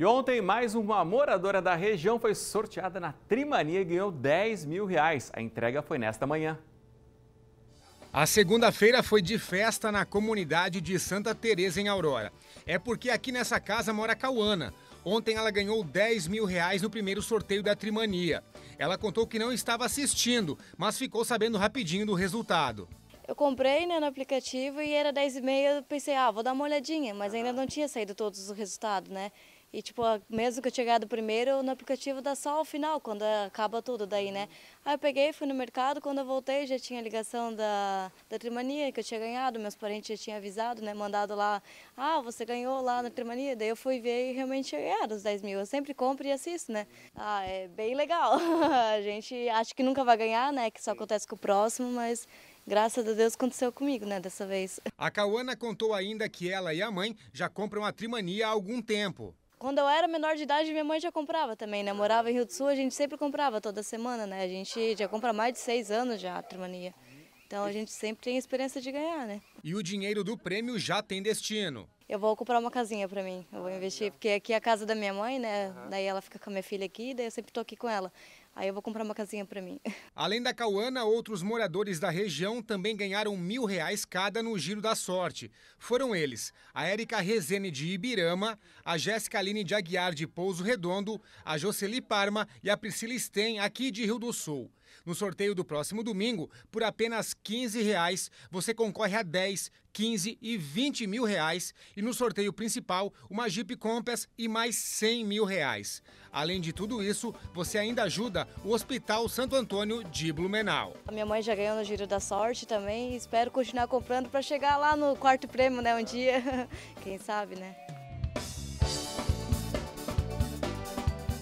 E ontem, mais uma moradora da região foi sorteada na Trimania e ganhou 10 mil reais. A entrega foi nesta manhã. A segunda-feira foi de festa na comunidade de Santa Teresa em Aurora. É porque aqui nessa casa mora a Cauana. Ontem ela ganhou 10 mil reais no primeiro sorteio da Trimania. Ela contou que não estava assistindo, mas ficou sabendo rapidinho do resultado. Eu comprei né, no aplicativo e era 10 e meia, eu pensei, ah, vou dar uma olhadinha, mas ainda não tinha saído todos os resultados, né? E, tipo, mesmo que eu chegado primeiro, no aplicativo dá só o final, quando acaba tudo daí, né? Aí eu peguei, fui no mercado, quando eu voltei já tinha ligação da, da Trimania que eu tinha ganhado, meus parentes já tinham avisado, né? Mandado lá, ah, você ganhou lá na Trimania. Daí eu fui ver e realmente tinha ganhado os 10 mil. Eu sempre compro e assisto, né? Ah, é bem legal. a gente acha que nunca vai ganhar, né? Que só acontece com o próximo, mas Graças a Deus aconteceu comigo, né, dessa vez. A Cauana contou ainda que ela e a mãe já compram a trimania há algum tempo. Quando eu era menor de idade, minha mãe já comprava também, né? Morava em Rio do Sul, a gente sempre comprava toda semana, né? A gente já compra mais de seis anos já a Então a gente sempre tem esperança de ganhar, né? E o dinheiro do prêmio já tem destino. Eu vou comprar uma casinha para mim, eu vou investir, porque aqui é a casa da minha mãe, né? Daí ela fica com a minha filha aqui, daí eu sempre tô aqui com ela. Aí eu vou comprar uma casinha para mim. Além da Cauana, outros moradores da região também ganharam mil reais cada no Giro da Sorte. Foram eles a Érica Rezene de Ibirama, a Jéssica Aline de Aguiar de Pouso Redondo, a Jocely Parma e a Priscila Sten, aqui de Rio do Sul. No sorteio do próximo domingo, por apenas 15 reais, você concorre a 10, 15 e 20 mil reais. E no sorteio principal, uma Jeep Compass e mais 100 mil reais. Além de tudo isso, você ainda ajuda o Hospital Santo Antônio de Blumenau. A minha mãe já ganhou no Giro da Sorte também, espero continuar comprando para chegar lá no quarto prêmio, né, um dia, quem sabe, né?